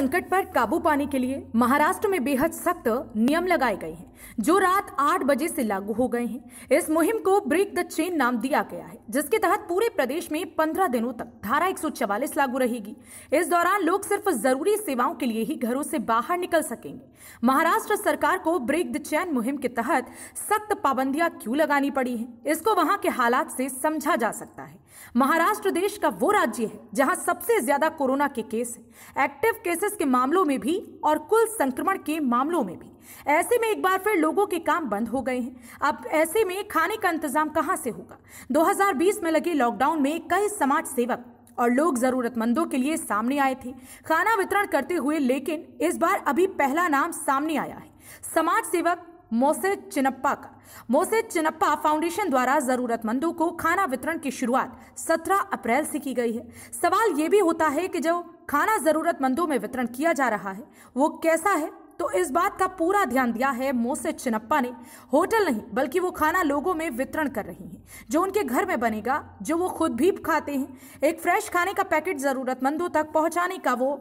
संकट पर काबू पाने के लिए महाराष्ट्र में बेहद सख्त नियम लगाए गए हैं जो रात 8 बजे से लागू हो गए हैं इस मुहिम को ब्रेक द चेन नाम दिया गया है जिसके तहत पूरे प्रदेश में 15 दिनों तक धारा 144 लागू रहेगी इस दौरान लोग सिर्फ जरूरी सेवाओं के लिए ही घरों से बाहर निकल सकेंगे महाराष्ट्र सरकार को ब्रेक द चैन मुहिम के तहत सख्त पाबंदियां क्यों लगानी पड़ी है इसको वहां के हालात से समझा जा सकता है महाराष्ट्र देश का वो राज्य है जहां सबसे ज्यादा कोरोना के केस है एक्टिव केसेस केसेस के मामलों में भी और कुल संक्रमण के मामलों में भी ऐसे में एक बार फिर लोगों के काम बंद हो गए हैं अब ऐसे में खाने का इंतजाम कहां से होगा 2020 में लगे लॉकडाउन में कई समाज सेवक और लोग जरूरतमंदों के लिए सामने आए थे खाना वितरण करते हुए लेकिन इस बार अभी पहला नाम सामने आया है समाज सेवक मोसे चिनप्पा का मोसे चिनप्पा फाउंडेशन द्वारा जरूरतमंदों को खाना वितरण की शुरुआत 17 अप्रैल से की गई है सवाल ये भी होता है कि जो खाना जरूरतमंदों में वितरण किया जा रहा है वो कैसा है तो इस बात का पूरा ध्यान दिया है मोसे चिनप्पा ने होटल नहीं बल्कि वो खाना लोगों में वितरण कर रही हैं जो उनके घर में बनेगा जो वो खुद भी खाते हैं एक फ्रेश खाने का पैकेट जरूरतमंदों तक पहुंचाने का वो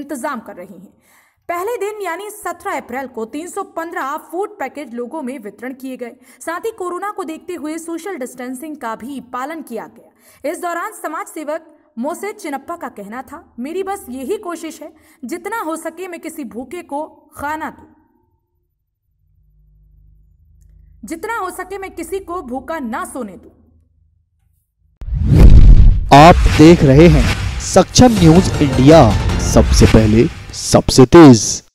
इंतजाम कर रही हैं पहले दिन यानी 17 अप्रैल को 315 फूड पैकेट लोगों में वितरण किए गए साथ ही कोरोना को देखते हुए सोशल डिस्टेंसिंग का भी पालन किया गया इस दौरान समाज सेवक मोसे चिनप्पा का कहना था मेरी बस यही कोशिश है जितना हो सके मैं किसी भूखे को खाना दू जितना हो सके मैं किसी को भूखा ना सोने दू आप देख रहे हैं सक्षम न्यूज इंडिया सबसे पहले subsidies